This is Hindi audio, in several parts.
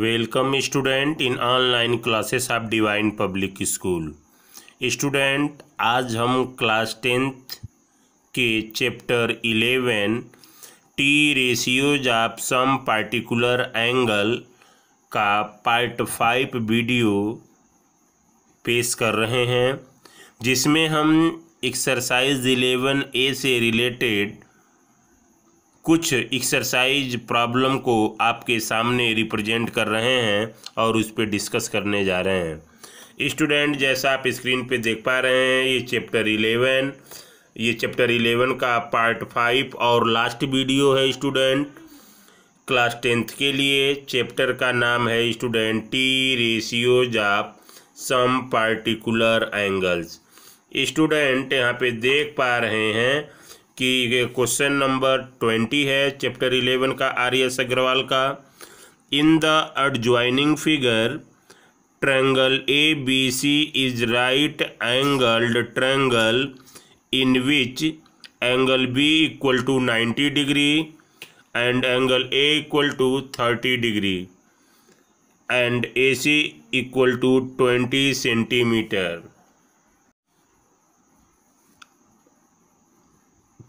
welcome student in online classes of Divine Public School student आज हम क्लास टेंथ के chapter eleven T ratios of some particular angle का पार्ट फाइव वीडियो पेश कर रहे हैं जिसमें हम एक्सरसाइज इलेवन ए से रिलेटेड कुछ एक्सरसाइज प्रॉब्लम को आपके सामने रिप्रेजेंट कर रहे हैं और उस पर डिस्कस करने जा रहे हैं स्टूडेंट जैसा आप स्क्रीन पे देख पा रहे हैं ये चैप्टर इलेवन ये चैप्टर इलेवन का पार्ट फाइव और लास्ट वीडियो है स्टूडेंट क्लास टेंथ के लिए चैप्टर का नाम है student T ratios of some particular angles student यहाँ पे देख पा रहे हैं कि क्वेश्चन नंबर ट्वेंटी है चैप्टर इलेवन का आर एस अग्रवाल का in the joining figure triangle A B C is right angled triangle in which angle B equal to ninety degree and angle A equal to thirty degree and A C equal to twenty centimetre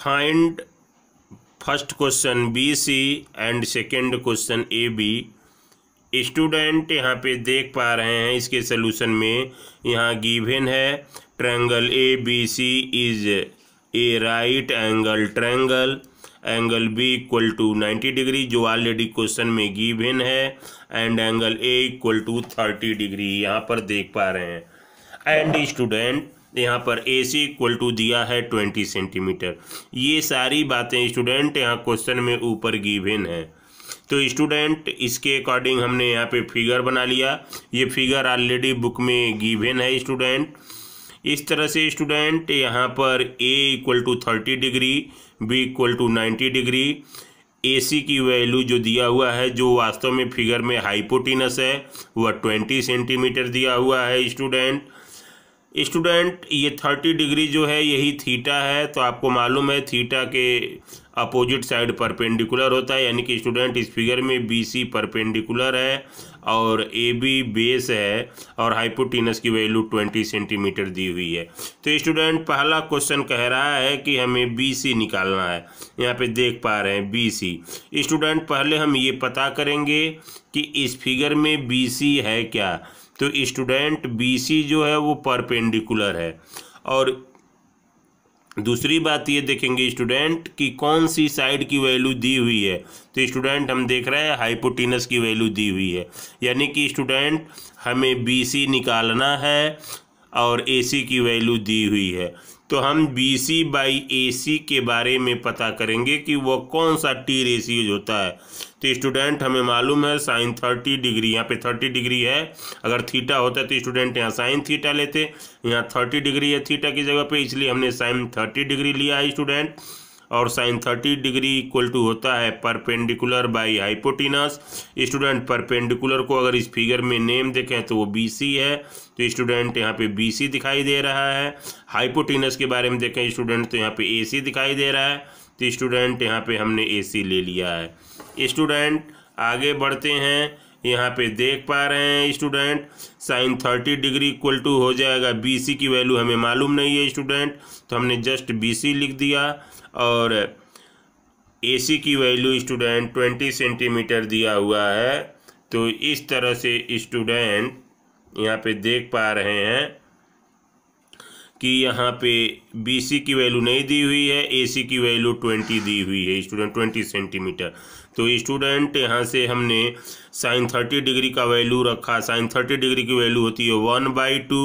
find first question B C and second question A B student यहाँ पे देख पा रहे हैं इसके सोल्यूशन में यहाँ गिवन है triangle A B C is a right angle triangle angle B equal to ninety degree जो ऑलरेडी क्वेश्चन में गिवन है and angle A equal to thirty degree यहाँ पर देख पा रहे हैं एंड स्टूडेंट यहाँ पर ए सी इक्वल टू दिया है ट्वेंटी सेंटीमीटर ये सारी बातें स्टूडेंट यहाँ क्वेश्चन में ऊपर गिवेन है तो स्टूडेंट इसके अकॉर्डिंग हमने यहाँ पे फिगर बना लिया ये फिगर ऑलरेडी बुक में गिवेन है स्टूडेंट इस तरह से स्टूडेंट यहाँ पर A equal to thirty degree B equal to ninety degree A C की वैल्यू जो दिया हुआ है जो वास्तव में फिगर में हाइपोटिनस है वह ट्वेंटी सेंटीमीटर दिया हुआ है स्टूडेंट स्टूडेंट ये थर्टी डिग्री जो है यही थीटा है तो आपको मालूम है थीटा के अपोजिट साइड परपेंडिकुलर होता है यानी कि स्टूडेंट इस फिगर में बी सी परपेंडिकुलर है और ए बी बेस है और हाइपोटिनस की वैल्यू ट्वेंटी सेंटीमीटर दी हुई है तो स्टूडेंट पहला क्वेश्चन कह रहा है कि हमें बी सी निकालना है यहाँ पे देख पा रहे हैं बी सी स्टूडेंट पहले हम ये पता करेंगे कि इस फिगर में बी सी है क्या तो स्टूडेंट बी जो है वो परपेंडिकुलर है और दूसरी बात ये देखेंगे स्टूडेंट कि कौन सी साइड की वैल्यू दी हुई है तो स्टूडेंट हम देख रहे हैं हाइपोटिनस की वैल्यू दी हुई है यानी कि स्टूडेंट हमें बी निकालना है और ए की वैल्यू दी हुई है तो हम बी सी बाई ए सी के बारे में पता करेंगे कि वो कौन सा टी रेस यूज होता है तो स्टूडेंट हमें मालूम है साइन थर्टी डिग्री यहाँ पे थर्टी डिग्री है अगर थीटा होता तो स्टूडेंट यहाँ साइन थीटा लेते यहाँ थर्टी डिग्री है थीटा की जगह पे इसलिए हमने साइन थर्टी डिग्री लिया है स्टूडेंट और sine thirty degree equal to होता है perpendicular by hypotenuse student perpendicular को अगर इस फिगर में नेम देखें तो वो बी सी है तो स्टूडेंट यहाँ पे बी सी दिखाई दे रहा है हाइपोटिनस के बारे में देखें स्टूडेंट तो यहाँ पे ए सी दिखाई दे रहा है तो स्टूडेंट यहाँ पे हमने ए सी ले लिया है स्टूडेंट आगे बढ़ते हैं यहाँ पे देख पा रहे हैं student sine thirty degree equal to हो जाएगा बी सी की वैल्यू हमें मालूम नहीं है स्टूडेंट तो हमने जस्ट बी सी लिख दिया और ए सी की वैल्यू स्टूडेंट ट्वेंटी सेंटीमीटर दिया हुआ है तो इस तरह से स्टूडेंट यहाँ पे देख पा रहे हैं कि यहाँ पे बी की वैल्यू नहीं दी हुई है ए की वैल्यू ट्वेंटी दी हुई है स्टूडेंट ट्वेंटी सेंटीमीटर तो स्टूडेंट यहाँ से हमने साइन थर्टी डिग्री का वैल्यू रखा साइन थर्टी डिग्री की वैल्यू होती है one by two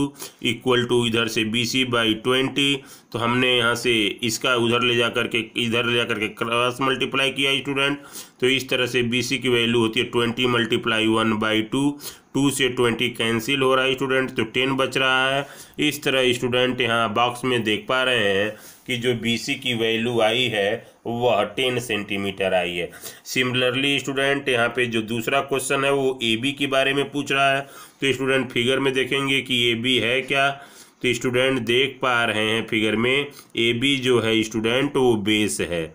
equal to इधर से बी सी बाई ट्वेंटी तो हमने यहाँ से इसका उधर ले जा करके इधर ले जा करके क्रॉस मल्टीप्लाई किया स्टूडेंट तो इस तरह से बी सी की वैल्यू होती है twenty multiply one by two two से ट्वेंटी कैंसिल हो रहा है स्टूडेंट तो टेन बच रहा है इस तरह स्टूडेंट यहाँ बॉक्स में देख पा रहे हैं कि जो बी सी की वैल्यू आई है वह टेन सेंटीमीटर आई है सिमिलरली स्टूडेंट यहाँ पे जो दूसरा क्वेश्चन है वो ए बी के बारे में पूछ रहा है तो स्टूडेंट फिगर में देखेंगे कि ए बी है क्या तो स्टूडेंट देख पा रहे हैं फिगर में ए बी जो है स्टूडेंट वो बेस है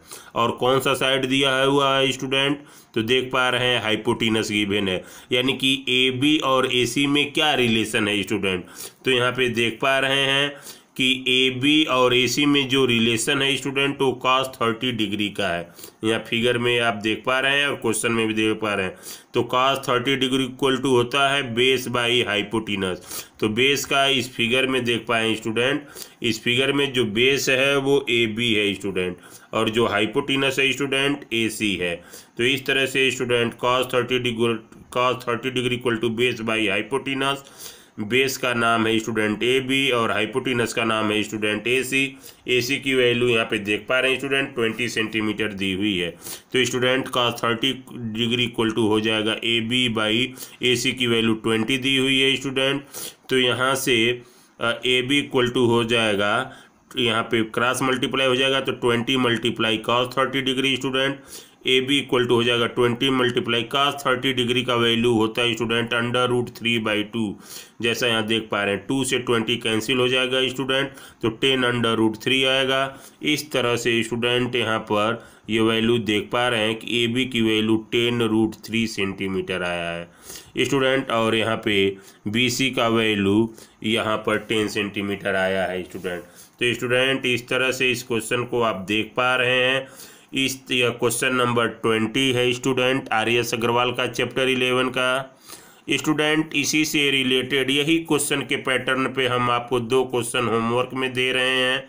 और कौन सा साइड दिया है हुआ है स्टूडेंट तो देख पा रहे हैं हाइपोटीनस गिवन है यानी कि ए बी और ए सी में क्या रिलेशन है स्टूडेंट तो यहाँ पे देख पा रहे हैं कि ए बी और ए सी में जो रिलेशन है स्टूडेंट वो कॉस थर्टी डिग्री का है यहाँ फिगर में आप देख पा रहे हैं और क्वेश्चन में भी देख पा रहे हैं तो cos thirty degree equal to होता है बेस बाई हाइपोटिनस तो बेस का इस फिगर में देख पाए स्टूडेंट इस फिगर में जो बेस है वो ए बी है स्टूडेंट और जो हाइपोटिनस है स्टूडेंट ए सी है तो इस तरह से student cos thirty degree cos thirty degree equal to base by hypotenuse base का नाम है स्टूडेंट ए बी और हाइपोटिनस का नाम है स्टूडेंट ए सी ए सी की वैल्यू यहाँ पे देख पा रहे हैं स्टूडेंट ट्वेंटी सेंटीमीटर दी हुई है तो स्टूडेंट का थर्टी डिग्री इक्वल टू हो जाएगा A B by A C की वैल्यू ट्वेंटी दी हुई है स्टूडेंट तो यहाँ से ए बी इक्वल टू हो जाएगा यहाँ पे क्रॉस मल्टीप्लाई हो जाएगा तो twenty multiply cos thirty degree student A B equal to हो जाएगा ट्वेंटी मल्टीप्लाई का थर्टी डिग्री का वैल्यू होता है student under root three by two जैसा यहाँ देख पा रहे हैं टू से ट्वेंटी कैंसिल हो जाएगा स्टूडेंट तो टेन अंडर रूट थ्री आएगा इस तरह से स्टूडेंट यहाँ पर ये वैल्यू देख पा रहे हैं कि ए बी की value ten root three centimetre आया है स्टूडेंट और यहाँ पे बी सी का वैल्यू यहाँ पर टेन सेंटीमीटर आया है स्टूडेंट तो स्टूडेंट इस तरह से इस क्वेश्चन को आप देख पा रहे हैं इस क्वेश्चन नंबर ट्वेंटी है स्टूडेंट आर्य अग्रवाल का चैप्टर इलेवन का स्टूडेंट इसी से रिलेटेड यही क्वेश्चन के पैटर्न पे हम आपको दो क्वेश्चन होमवर्क में दे रहे हैं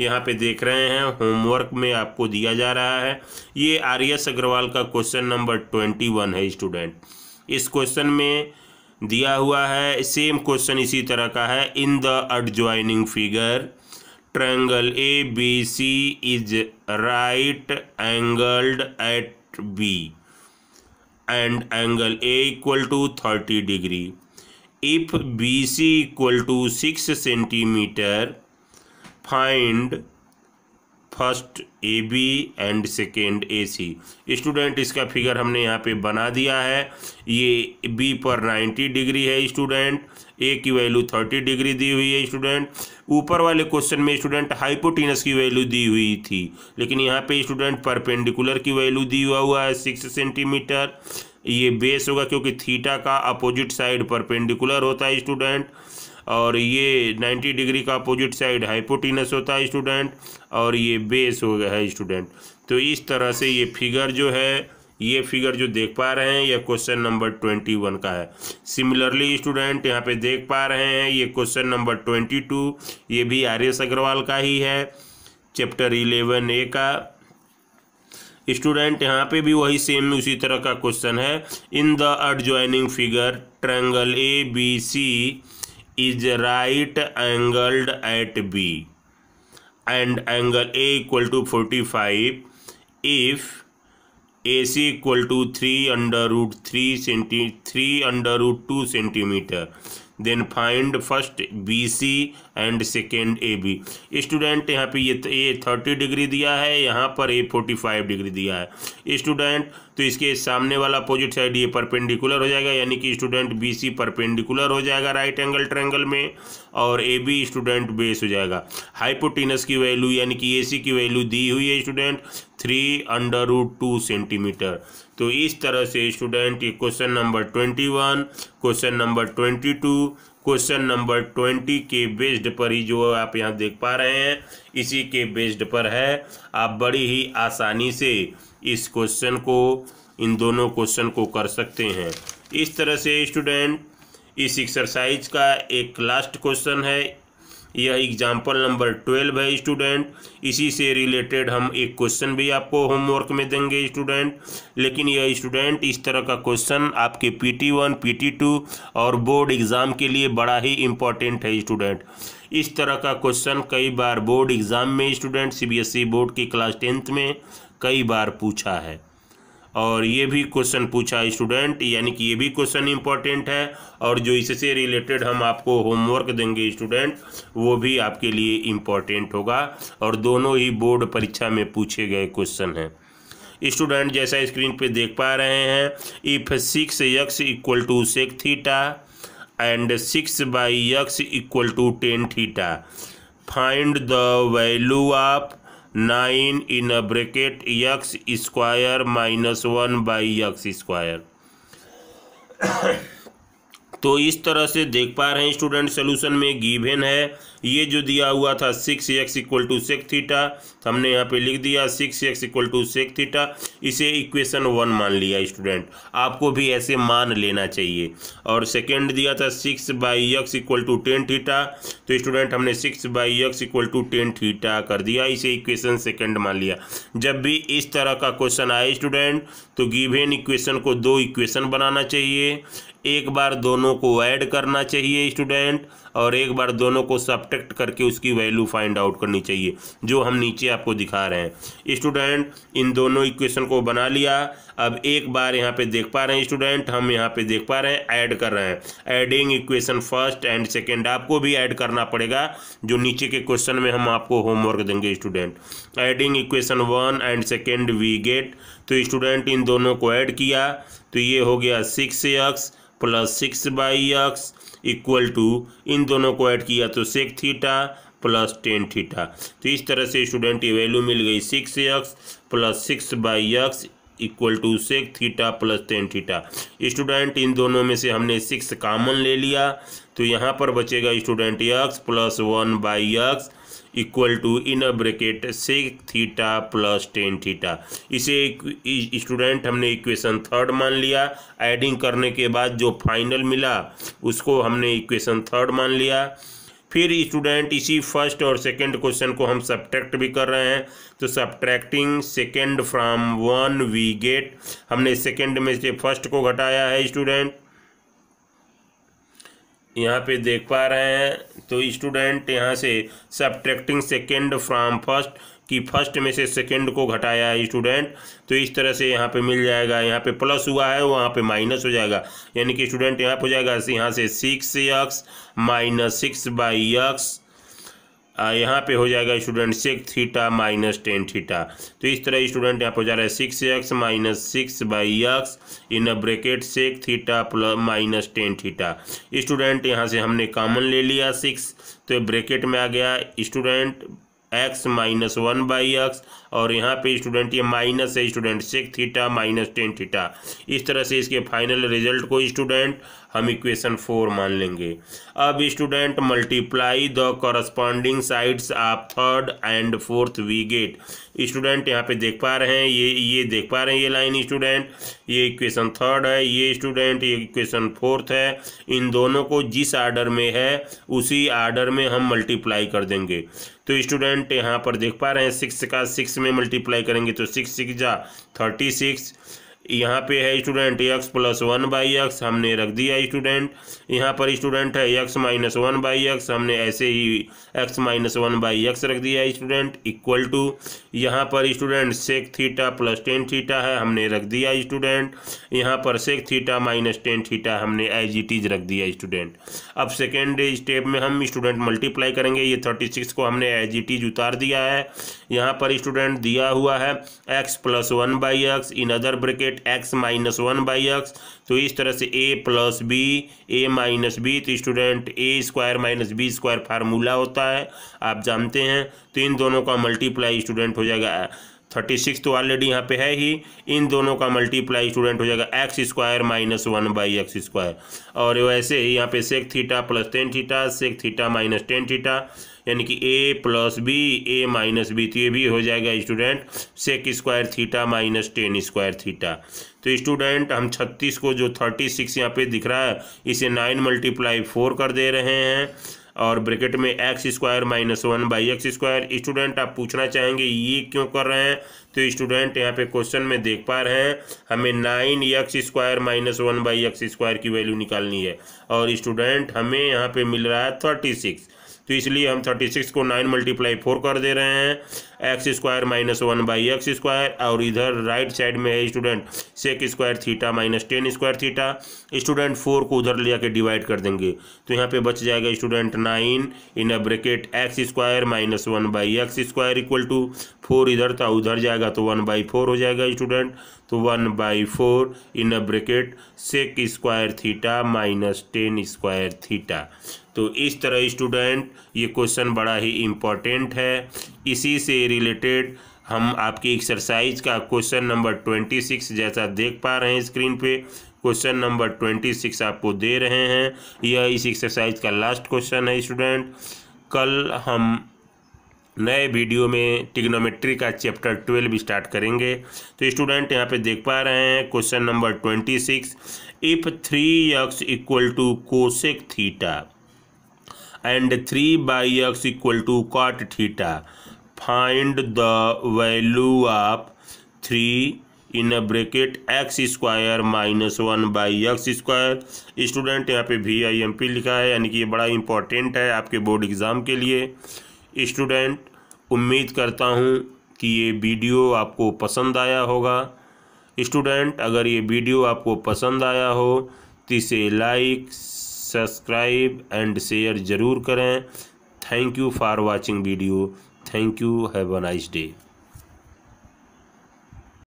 यहाँ पे देख रहे हैं होमवर्क में आपको दिया जा रहा है ये आर अग्रवाल का क्वेश्चन नंबर ट्वेंटी वन है स्टूडेंट इस क्वेश्चन में दिया हुआ है सेम क्वेश्चन इसी तरह का है in the ad figure triangle A B C is right angled at B and angle A equal to thirty degree if B C equal to six centimetre find first A B and second A C student इसका फिगर हमने यहाँ पे बना दिया है ये बी पर 90 डिग्री है स्टूडेंट ए की वैल्यू 30 डिग्री दी हुई है स्टूडेंट ऊपर वाले क्वेश्चन में स्टूडेंट हाइपोटीनस की वैल्यू दी हुई थी लेकिन यहाँ पे स्टूडेंट परपेंडिकुलर की वैल्यू दी हुआ हुआ है सिक्स सेंटीमीटर ये बेस होगा क्योंकि थीटा का अपोजिट साइड परपेंडिकुलर होता है स्टूडेंट और ये 90 डिग्री का अपोजिट साइड हाइपोटिनस होता है स्टूडेंट और ये बेस हो गया है स्टूडेंट तो इस तरह से ये फिगर जो है ये फिगर जो देख पा रहे हैं यह क्वेश्चन नंबर ट्वेंटी वन का है सिमिलरली स्टूडेंट यहाँ पे देख पा रहे हैं ये क्वेश्चन नंबर ट्वेंटी टू ये भी आर एस अग्रवाल का ही है चैप्टर इलेवन ए का स्टूडेंट यहाँ पे भी वही सेम उसी तरह का क्वेश्चन है in the adjoining figure triangle A B C is right angled at B and angle A equal to 45 if AC equal to 3 under root 3 centi 3 under root 2 centimeter then find first B C and second A B student यहाँ पे ये ए थर्टी डिग्री दिया है यहाँ पर ए फोर्टी फाइव डिग्री दिया है स्टूडेंट तो इसके सामने वाला अपोजिट साइड ये परपेंडिकुलर हो जाएगा यानी कि स्टूडेंट बी सी परपेंडिकुलर हो जाएगा राइट एंगल ट्रैंगल में और ए बी स्टूडेंट बेस हो जाएगा हाइपोटीनस की वैल्यू यानी कि ए सी की वैल्यू दी हुई है student three under root two centimetre तो इस तरह से स्टूडेंट ये question number twenty one question number twenty two question number twenty के बेस्ड पर ही जो आप यहाँ देख पा रहे हैं इसी के बेस्ड पर है आप बड़ी ही आसानी से इस क्वेश्चन को इन दोनों क्वेश्चन को कर सकते हैं इस तरह से स्टूडेंट इस एक्सरसाइज का एक लास्ट क्वेश्चन है यह एग्जाम्पल नंबर ट्वेल्व है स्टूडेंट इसी से रिलेटेड हम एक क्वेश्चन भी आपको होमवर्क में देंगे स्टूडेंट लेकिन यह स्टूडेंट इस तरह का क्वेश्चन आपके P T one P T two और बोर्ड एग्ज़ाम के लिए बड़ा ही इम्पॉर्टेंट है स्टूडेंट इस तरह का क्वेश्चन कई बार बोर्ड एग्ज़ाम में स्टूडेंट ई बोर्ड की क्लास टेंथ में कई बार पूछा है और ये भी क्वेश्चन पूछा स्टूडेंट यानी कि ये भी क्वेश्चन इंपॉर्टेंट है और जो इससे रिलेटेड हम आपको होमवर्क देंगे स्टूडेंट वो भी आपके लिए इम्पॉर्टेंट होगा और दोनों ही बोर्ड परीक्षा में पूछे गए क्वेश्चन हैं स्टूडेंट जैसा स्क्रीन पे देख पा रहे हैं if six x equal to sec theta and six by x equal to tan theta find the value of 9 in a bracket x square minus 1 by x square तो इस तरह से देख पा रहे हैं स्टूडेंट सोल्यूशन में गिवेन है ये जो दिया हुआ था six x equal to sec theta तो हमने यहाँ पे लिख दिया six x equal to sec theta इसे इक्वेशन वन मान लिया स्टूडेंट आपको भी ऐसे मान लेना चाहिए और सेकेंड दिया था six by x equal to tan theta तो स्टूडेंट हमने six by x equal to tan theta कर दिया इसे इक्वेशन सेकेंड मान लिया जब भी इस तरह का क्वेश्चन आए स्टूडेंट तो गिवेन इक्वेशन को दो इक्वेशन बनाना चाहिए एक बार दोनों को ऐड करना चाहिए स्टूडेंट और एक बार दोनों को सब्टेक्ट करके उसकी वैल्यू फाइंड आउट करनी चाहिए जो हम नीचे आपको दिखा रहे हैं स्टूडेंट इन दोनों इक्वेशन को बना लिया अब एक बार यहाँ पे देख पा रहे हैं स्टूडेंट हम यहाँ पे देख पा रहे हैं ऐड कर रहे हैं adding equation first and second आपको भी ऐड करना पड़ेगा जो नीचे के क्वेश्चन में हम आपको होमवर्क देंगे student adding equation one and second we get तो स्टूडेंट इन दोनों को ऐड किया तो ये हो गया six x plus six by x equal to इन दोनों को ऐड किया तो sec theta plus tan theta तो इस तरह से स्टूडेंट ये वैल्यू मिल गई six x plus six by x equal to sec theta plus tan theta student इन दोनों में से हमने सिक्स कॉमन ले लिया तो यहाँ पर बचेगा student x plus one by x equal to inner bracket sec theta plus tan theta इसे स्टूडेंट हमने इक्वेशन थर्ड मान लिया एडिंग करने के बाद जो फाइनल मिला उसको हमने इक्वेशन थर्ड मान लिया फिर स्टूडेंट इसी फर्स्ट और सेकंड क्वेश्चन को हम सब्ट्रैक्ट भी कर रहे हैं तो subtracting second from one we get हमने सेकंड में से फर्स्ट को घटाया है स्टूडेंट यहाँ पे देख पा रहे हैं तो स्टूडेंट यहाँ से सब्ट्रैक्टिंग सेकेंड फ्राम फर्स्ट कि फर्स्ट में से सेकंड को घटाया है स्टूडेंट तो इस तरह से यहाँ पे मिल जाएगा यहाँ पे प्लस हुआ है वहाँ पे माइनस हो जाएगा यानी कि स्टूडेंट यहाँ पे हो जाएगा यहाँ से six x minus six by x यहाँ पे हो जाएगा student sec theta minus tan theta तो इस तरह स्टूडेंट यहाँ पे हो जा रहा है six x minus six by x in bracket sec theta plus minus tan theta student यहाँ से हमने कॉमन ले लिया सिक्स तो ब्रेकेट में आ गया student x minus one by x और यहाँ पे स्टूडेंट ये माइनस है student six theta minus tan theta इस तरह से इसके फाइनल रिजल्ट को स्टूडेंट हम इक्वेशन फोर मान लेंगे अब student multiply the corresponding sides of third and fourth we get student यहाँ पे देख पा रहे हैं ये ये देख पा रहे हैं ये लाइन स्टूडेंट ये इक्वेशन थर्ड है ये स्टूडेंट ये इक्वेशन फोर्थ है इन दोनों को जिस आर्डर में है उसी आर्डर में हम मल्टीप्लाई कर देंगे तो स्टूडेंट यहाँ पर देख पा रहे हैं सिक्स का सिक्स में मल्टीप्लाई करेंगे तो सिक्स सिक्स जा थर्टी सिक्स यहाँ पे है student x plus one by x हमने रख दिया स्टूडेंट यहाँ पर स्टूडेंट है x minus one by x हमने ऐसे ही x minus one by x रख दिया स्टूडेंट इक्वल टू यहाँ पर student sec theta plus tan theta है हमने रख दिया स्टूडेंट यहाँ पर sec theta minus tan theta हमने एज इट इज रख दिया स्टूडेंट अब सेकेंड स्टेप में हम स्टूडेंट मल्टीप्लाई करेंगे ये थर्टी सिक्स को हमने एज इट इज उतार दिया है यहाँ पर स्टूडेंट दिया हुआ है x plus one by x in other bracket x minus one by x तो इस तरह से A plus B A minus B तो student A square minus B square formula होता है आप जानते हैं तो इन दोनों का मल्टीप्लाई स्टूडेंट हो जाएगा थर्टी सिक्स तो ऑलरेडी यहाँ पे है ही इन दोनों का मल्टीप्लाई स्टूडेंट हो जाएगा x square minus one by x square और वैसे ही यहाँ पे sec theta plus tan theta sec theta minus tan theta यानी कि A plus B A minus B तो ये भी हो जाएगा student sec square theta minus tan square theta तो स्टूडेंट हम छत्तीस को जो थर्टी सिक्स यहाँ पे दिख रहा है इसे नाइन मल्टीप्लाई फोर कर दे रहे हैं और ब्रैकेट में x square minus one by x square student आप पूछना चाहेंगे ये क्यों कर रहे हैं तो स्टूडेंट यहाँ पे क्वेश्चन में देख पा रहे हैं हमें nine x square minus one by x square की वैल्यू निकालनी है और स्टूडेंट हमें यहाँ पे मिल रहा है थर्टी सिक्स तो इसलिए हम थर्टी सिक्स को नाइन मल्टीप्लाई फोर कर दे रहे हैं x square minus one by x square और इधर राइट साइड में है student sec square theta minus tan square theta student four को उधर ले जाकर डिवाइड कर देंगे तो यहाँ पे बच जाएगा student nine in a bracket x square minus one by x square equal to four इधर था उधर जाएगा तो वन बाई फोर हो जाएगा स्टूडेंट तो one by four in a bracket sec square theta minus tan square theta तो इस तरह स्टूडेंट ये क्वेश्चन बड़ा ही इम्पॉर्टेंट है इसी से रिलेटेड हम आपकी एक्सरसाइज का क्वेश्चन नंबर ट्वेंटी सिक्स जैसा देख पा रहे हैं स्क्रीन पे क्वेश्चन नंबर ट्वेंटी सिक्स आपको दे रहे हैं यह इस एक्सरसाइज का लास्ट क्वेश्चन है स्टूडेंट कल हम नए वीडियो में टिग्नोमेट्री का चैप्टर ट्वेल्व स्टार्ट करेंगे तो स्टूडेंट यहाँ पे देख पा रहे हैं question number twenty six if three x equal to cosec theta and three by x equal to cot theta find the value of three in bracket x square minus one by x square student यहाँ पे वी आई एम पी लिखा है यानी कि ये बड़ा इंपॉर्टेंट है आपके बोर्ड एग्ज़ाम के लिए स्टूडेंट उम्मीद करता हूँ कि ये वीडियो आपको पसंद आया होगा स्टूडेंट अगर ये वीडियो आपको पसंद आया हो तो इसे लाइक सब्सक्राइब एंड शेयर ज़रूर करें thank you for watching video thank you have a nice day